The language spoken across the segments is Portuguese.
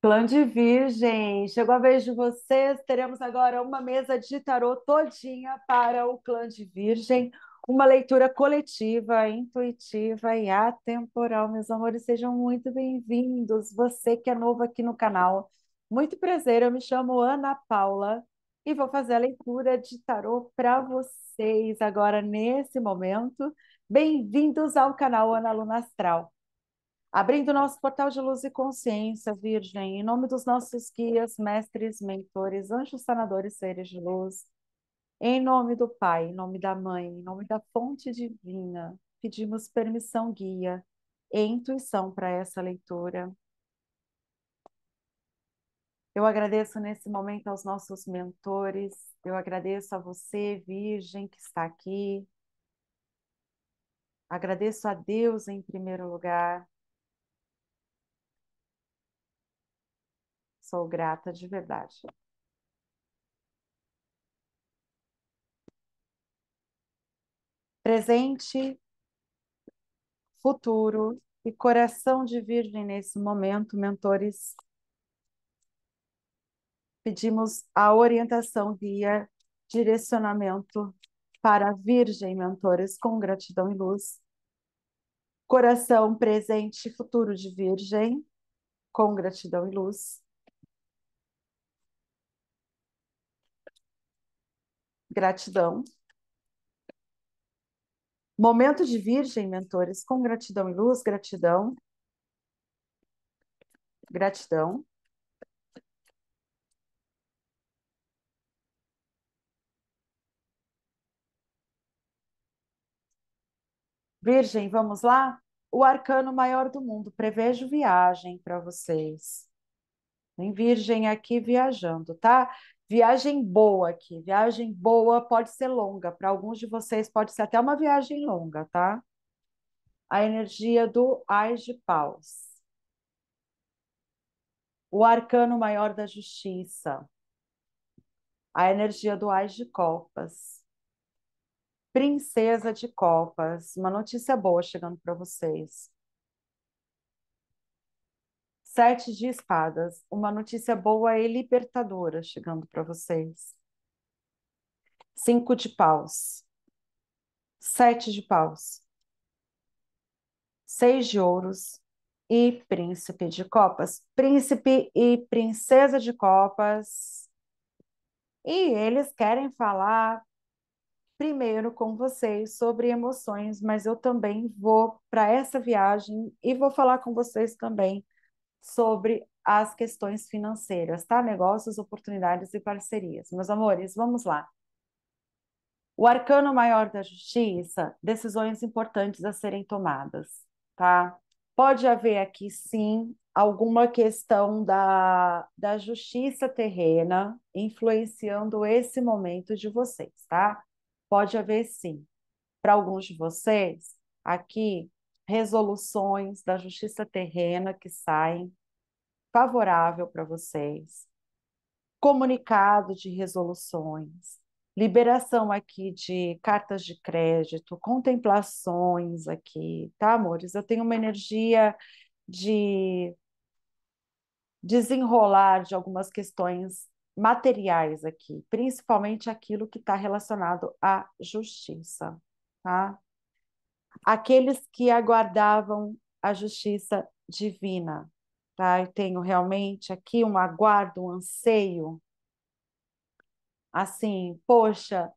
Clã de Virgem, chegou a vez de vocês. Teremos agora uma mesa de tarô todinha para o Clã de Virgem, uma leitura coletiva, intuitiva e atemporal, meus amores. Sejam muito bem-vindos. Você que é novo aqui no canal, muito prazer. Eu me chamo Ana Paula e vou fazer a leitura de tarô para vocês agora nesse momento. Bem-vindos ao canal Ana Luna Astral. Abrindo nosso portal de luz e consciência, Virgem, em nome dos nossos guias, mestres, mentores, anjos sanadores, seres de luz, em nome do Pai, em nome da Mãe, em nome da fonte divina, pedimos permissão, guia e intuição para essa leitura. Eu agradeço nesse momento aos nossos mentores, eu agradeço a você, Virgem, que está aqui. Agradeço a Deus em primeiro lugar, Sou grata de verdade. Presente, futuro e coração de virgem nesse momento, mentores. Pedimos a orientação, guia, direcionamento para a Virgem, mentores, com gratidão e luz. Coração presente e futuro de Virgem, com gratidão e luz. gratidão. Momento de virgem, mentores, com gratidão e luz, gratidão. Gratidão. Virgem, vamos lá? O arcano maior do mundo, prevejo viagem para vocês. Em Virgem aqui viajando, tá? Viagem boa aqui, viagem boa pode ser longa, para alguns de vocês pode ser até uma viagem longa, tá? A energia do Ais de Paus. O arcano maior da justiça. A energia do Ais de Copas. Princesa de Copas, uma notícia boa chegando para vocês. Sete de Espadas, uma notícia boa e libertadora chegando para vocês. Cinco de Paus, Sete de Paus, Seis de Ouros e Príncipe de Copas. Príncipe e Princesa de Copas. E eles querem falar primeiro com vocês sobre emoções, mas eu também vou para essa viagem e vou falar com vocês também sobre as questões financeiras, tá? Negócios, oportunidades e parcerias. Meus amores, vamos lá. O arcano maior da justiça, decisões importantes a serem tomadas, tá? Pode haver aqui, sim, alguma questão da, da justiça terrena influenciando esse momento de vocês, tá? Pode haver, sim. Para alguns de vocês, aqui resoluções da justiça terrena que saem favorável para vocês, comunicado de resoluções, liberação aqui de cartas de crédito, contemplações aqui, tá, amores? Eu tenho uma energia de desenrolar de algumas questões materiais aqui, principalmente aquilo que está relacionado à justiça, tá? aqueles que aguardavam a justiça divina. Tá? Eu tenho realmente aqui um aguardo, um anseio. Assim, poxa,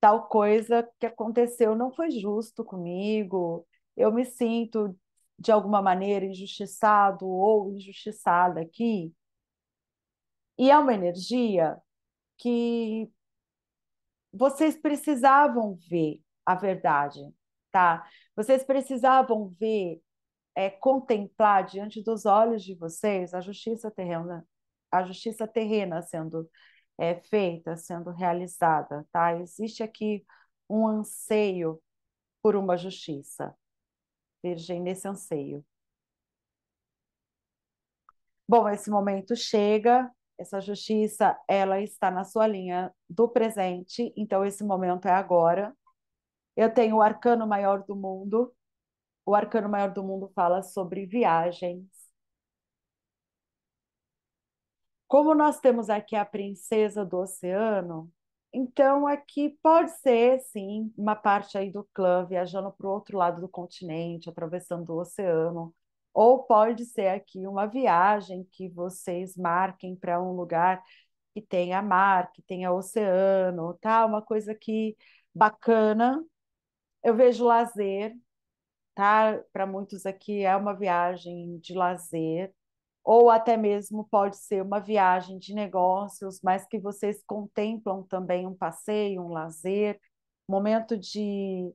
tal coisa que aconteceu não foi justo comigo, eu me sinto de alguma maneira injustiçado ou injustiçada aqui. E é uma energia que vocês precisavam ver a verdade tá? Vocês precisavam ver, é, contemplar diante dos olhos de vocês a justiça terrena, a justiça terrena sendo é, feita, sendo realizada, tá? Existe aqui um anseio por uma justiça. Virgem nesse anseio. Bom, esse momento chega, essa justiça, ela está na sua linha do presente, então esse momento é agora. Eu tenho o Arcano Maior do Mundo. O Arcano Maior do Mundo fala sobre viagens. Como nós temos aqui a princesa do oceano, então aqui pode ser, sim, uma parte aí do clã viajando para o outro lado do continente, atravessando o oceano, ou pode ser aqui uma viagem que vocês marquem para um lugar que tenha mar, que tenha oceano, tá? Uma coisa que bacana eu vejo lazer, tá? Para muitos aqui é uma viagem de lazer, ou até mesmo pode ser uma viagem de negócios, mas que vocês contemplam também um passeio, um lazer, momento de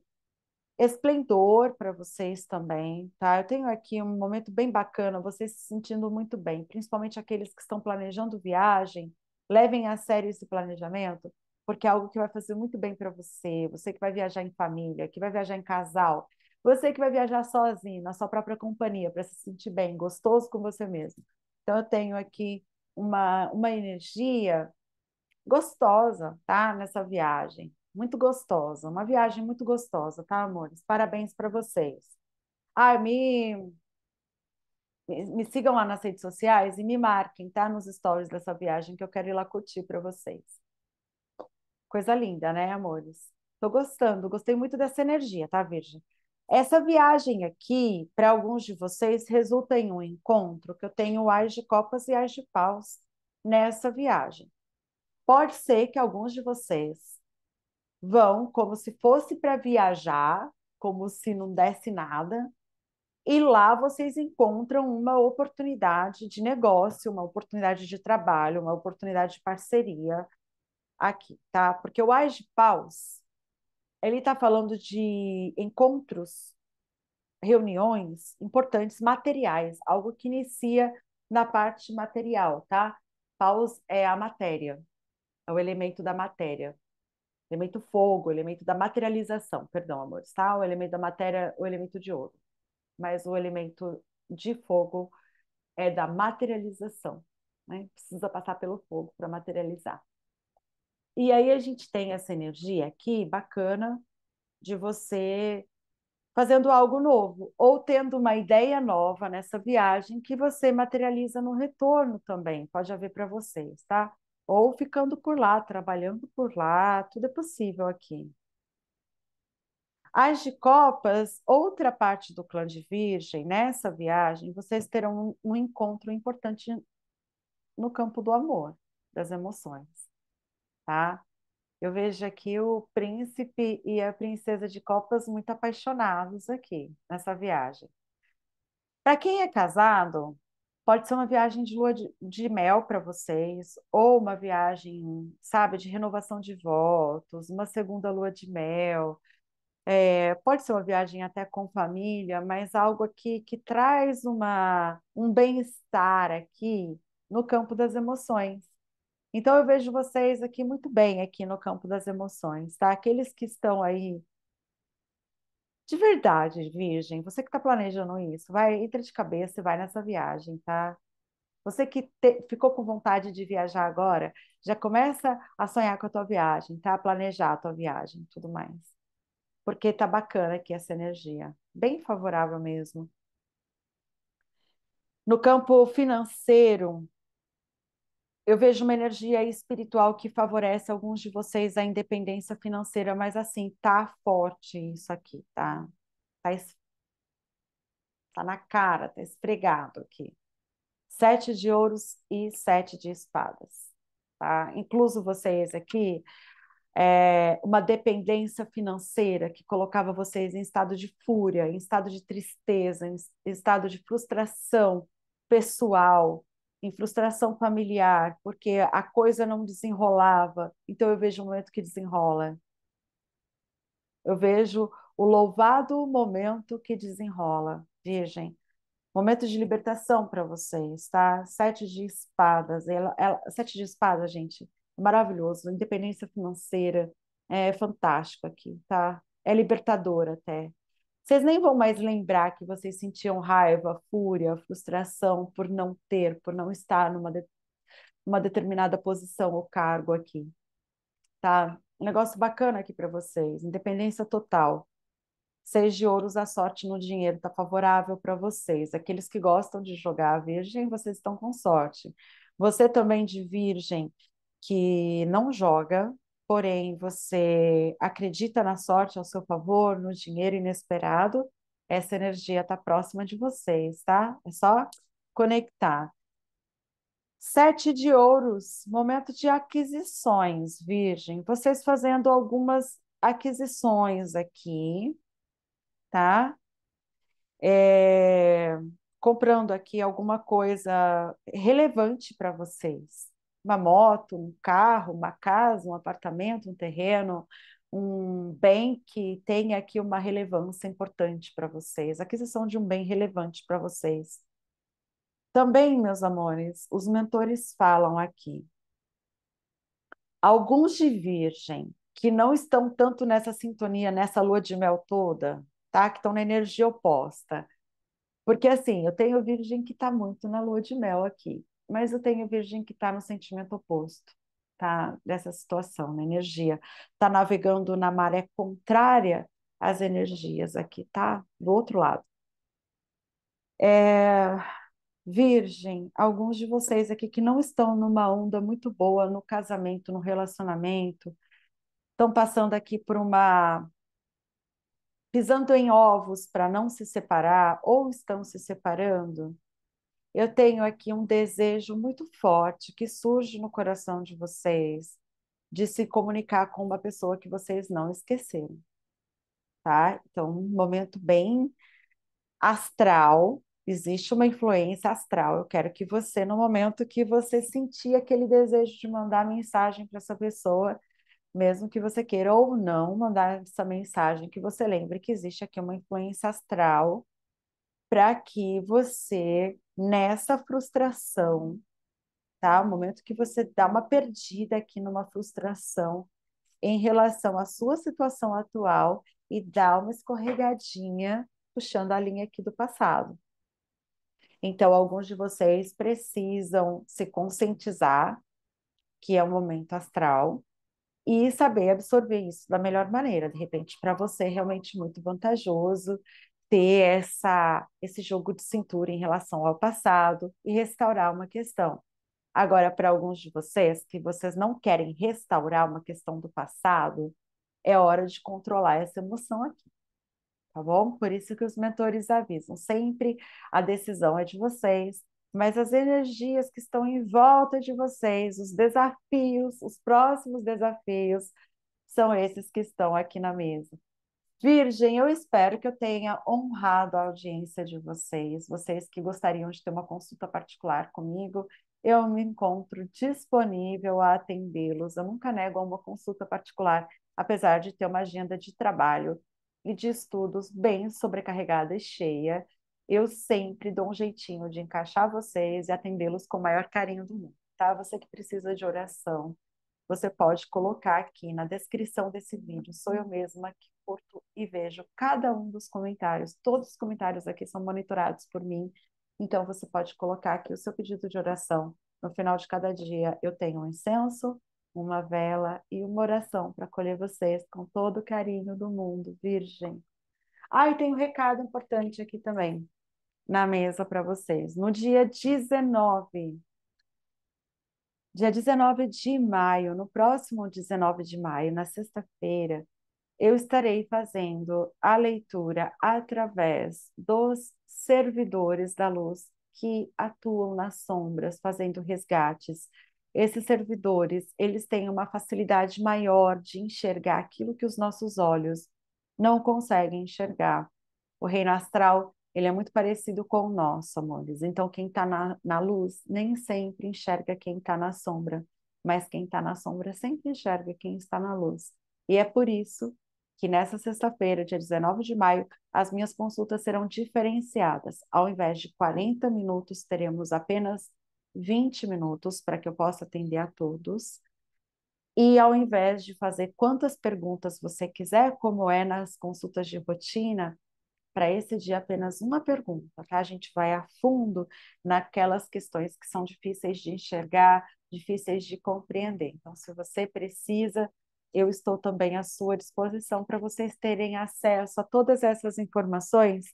esplendor para vocês também, tá? Eu tenho aqui um momento bem bacana, vocês se sentindo muito bem, principalmente aqueles que estão planejando viagem, levem a sério esse planejamento porque é algo que vai fazer muito bem para você, você que vai viajar em família, que vai viajar em casal, você que vai viajar sozinho, na sua própria companhia, para se sentir bem, gostoso com você mesmo. Então, eu tenho aqui uma, uma energia gostosa, tá? Nessa viagem, muito gostosa, uma viagem muito gostosa, tá, amores? Parabéns para vocês. Ah, me me sigam lá nas redes sociais e me marquem, tá? Nos stories dessa viagem que eu quero ir lá curtir para vocês. Coisa linda, né, amores? Tô gostando, gostei muito dessa energia, tá, Virgem? Essa viagem aqui, para alguns de vocês, resulta em um encontro que eu tenho ais de copas e ais de paus nessa viagem. Pode ser que alguns de vocês vão como se fosse para viajar, como se não desse nada, e lá vocês encontram uma oportunidade de negócio, uma oportunidade de trabalho, uma oportunidade de parceria, aqui, tá? Porque o Ais de Paus, ele está falando de encontros, reuniões importantes, materiais, algo que inicia na parte material, tá? Paus é a matéria, é o elemento da matéria. Elemento fogo, elemento da materialização, perdão, amores, tá? O elemento da matéria, o elemento de ouro. Mas o elemento de fogo é da materialização, né? Precisa passar pelo fogo para materializar. E aí a gente tem essa energia aqui bacana de você fazendo algo novo ou tendo uma ideia nova nessa viagem que você materializa no retorno também. Pode haver para vocês, tá? Ou ficando por lá, trabalhando por lá, tudo é possível aqui. As de Copas, outra parte do clã de Virgem, nessa viagem, vocês terão um, um encontro importante no campo do amor, das emoções tá? Eu vejo aqui o príncipe e a princesa de copas muito apaixonados aqui nessa viagem. Para quem é casado, pode ser uma viagem de lua de, de mel para vocês, ou uma viagem, sabe, de renovação de votos, uma segunda lua de mel. É, pode ser uma viagem até com família, mas algo aqui que traz uma, um bem-estar aqui no campo das emoções então eu vejo vocês aqui muito bem aqui no campo das emoções, tá? Aqueles que estão aí de verdade, virgem, você que está planejando isso, vai entra de cabeça e vai nessa viagem, tá? Você que te, ficou com vontade de viajar agora, já começa a sonhar com a tua viagem, tá? planejar a tua viagem, tudo mais. Porque tá bacana aqui essa energia, bem favorável mesmo. No campo financeiro, eu vejo uma energia espiritual que favorece alguns de vocês a independência financeira, mas assim, tá forte isso aqui, tá? Tá, es... tá na cara, tá esfregado aqui. Sete de ouros e sete de espadas, tá? Incluso vocês aqui, é, uma dependência financeira que colocava vocês em estado de fúria, em estado de tristeza, em estado de frustração pessoal, em frustração familiar, porque a coisa não desenrolava. Então eu vejo o momento que desenrola. Eu vejo o louvado momento que desenrola. Virgem, momento de libertação para vocês, tá? Sete de espadas. Ela, ela, sete de espadas, gente, é maravilhoso. Independência financeira é fantástico aqui, tá? É libertador até. Vocês nem vão mais lembrar que vocês sentiam raiva, fúria, frustração por não ter, por não estar numa de... uma determinada posição ou cargo aqui. Tá? Um negócio bacana aqui para vocês, independência total. Seis de ouros, a sorte no dinheiro está favorável para vocês. Aqueles que gostam de jogar a virgem, vocês estão com sorte. Você também de virgem que não joga, porém você acredita na sorte ao seu favor, no dinheiro inesperado, essa energia está próxima de vocês, tá? É só conectar. Sete de ouros, momento de aquisições, Virgem. Vocês fazendo algumas aquisições aqui, tá? É, comprando aqui alguma coisa relevante para vocês uma moto, um carro, uma casa, um apartamento, um terreno, um bem que tenha aqui uma relevância importante para vocês, aquisição de um bem relevante para vocês. Também, meus amores, os mentores falam aqui. Alguns de Virgem que não estão tanto nessa sintonia, nessa lua de mel toda, tá? Que estão na energia oposta. Porque assim, eu tenho Virgem que está muito na lua de mel aqui mas eu tenho virgem que está no sentimento oposto, tá? Dessa situação, na energia. Está navegando na maré contrária às energias aqui, tá? Do outro lado. É... Virgem, alguns de vocês aqui que não estão numa onda muito boa no casamento, no relacionamento, estão passando aqui por uma pisando em ovos para não se separar ou estão se separando, eu tenho aqui um desejo muito forte que surge no coração de vocês de se comunicar com uma pessoa que vocês não esqueceram, tá? Então, um momento bem astral, existe uma influência astral. Eu quero que você, no momento que você sentir aquele desejo de mandar mensagem para essa pessoa, mesmo que você queira ou não mandar essa mensagem, que você lembre que existe aqui uma influência astral para que você, nessa frustração, tá? O momento que você dá uma perdida aqui numa frustração em relação à sua situação atual e dá uma escorregadinha puxando a linha aqui do passado. Então, alguns de vocês precisam se conscientizar que é um momento astral e saber absorver isso da melhor maneira. De repente, para você, é realmente muito vantajoso ter essa, esse jogo de cintura em relação ao passado e restaurar uma questão. Agora, para alguns de vocês que vocês não querem restaurar uma questão do passado, é hora de controlar essa emoção aqui, tá bom? Por isso que os mentores avisam, sempre a decisão é de vocês, mas as energias que estão em volta de vocês, os desafios, os próximos desafios, são esses que estão aqui na mesa. Virgem, eu espero que eu tenha honrado a audiência de vocês, vocês que gostariam de ter uma consulta particular comigo. Eu me encontro disponível a atendê-los. Eu nunca nego uma consulta particular, apesar de ter uma agenda de trabalho e de estudos bem sobrecarregada e cheia. Eu sempre dou um jeitinho de encaixar vocês e atendê-los com o maior carinho do mundo, tá? Você que precisa de oração, você pode colocar aqui na descrição desse vídeo. Sou eu mesma que curto e vejo cada um dos comentários. Todos os comentários aqui são monitorados por mim. Então, você pode colocar aqui o seu pedido de oração. No final de cada dia, eu tenho um incenso, uma vela e uma oração para acolher vocês com todo o carinho do mundo, Virgem. Ah, e tem um recado importante aqui também na mesa para vocês. No dia 19 dia 19 de maio, no próximo 19 de maio, na sexta-feira, eu estarei fazendo a leitura através dos servidores da luz que atuam nas sombras, fazendo resgates. Esses servidores, eles têm uma facilidade maior de enxergar aquilo que os nossos olhos não conseguem enxergar. O reino astral ele é muito parecido com o nosso, amores. Então, quem está na, na luz nem sempre enxerga quem está na sombra, mas quem está na sombra sempre enxerga quem está na luz. E é por isso que nessa sexta-feira, dia 19 de maio, as minhas consultas serão diferenciadas. Ao invés de 40 minutos, teremos apenas 20 minutos para que eu possa atender a todos. E ao invés de fazer quantas perguntas você quiser, como é nas consultas de rotina, para esse dia apenas uma pergunta, tá? A gente vai a fundo naquelas questões que são difíceis de enxergar, difíceis de compreender. Então, se você precisa, eu estou também à sua disposição para vocês terem acesso a todas essas informações.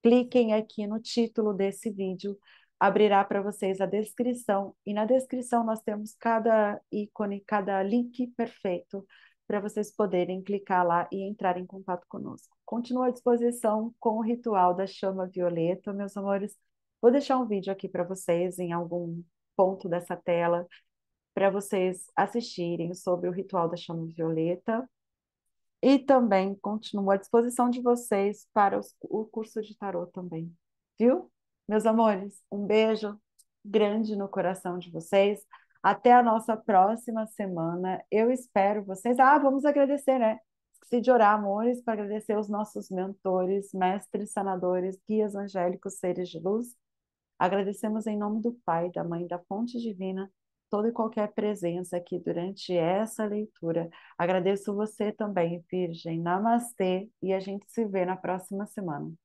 Cliquem aqui no título desse vídeo, abrirá para vocês a descrição e na descrição nós temos cada ícone, cada link perfeito para vocês poderem clicar lá e entrar em contato conosco. Continuo à disposição com o ritual da chama violeta, meus amores. Vou deixar um vídeo aqui para vocês em algum ponto dessa tela para vocês assistirem sobre o ritual da chama violeta. E também continuo à disposição de vocês para o curso de tarot também. Viu? Meus amores, um beijo grande no coração de vocês. Até a nossa próxima semana. Eu espero vocês. Ah, vamos agradecer, né? Esqueci de orar, amores, para agradecer os nossos mentores, mestres, sanadores, guias angélicos, seres de luz. Agradecemos em nome do Pai, da Mãe, da Fonte Divina, toda e qualquer presença aqui durante essa leitura. Agradeço você também, Virgem. Namastê e a gente se vê na próxima semana.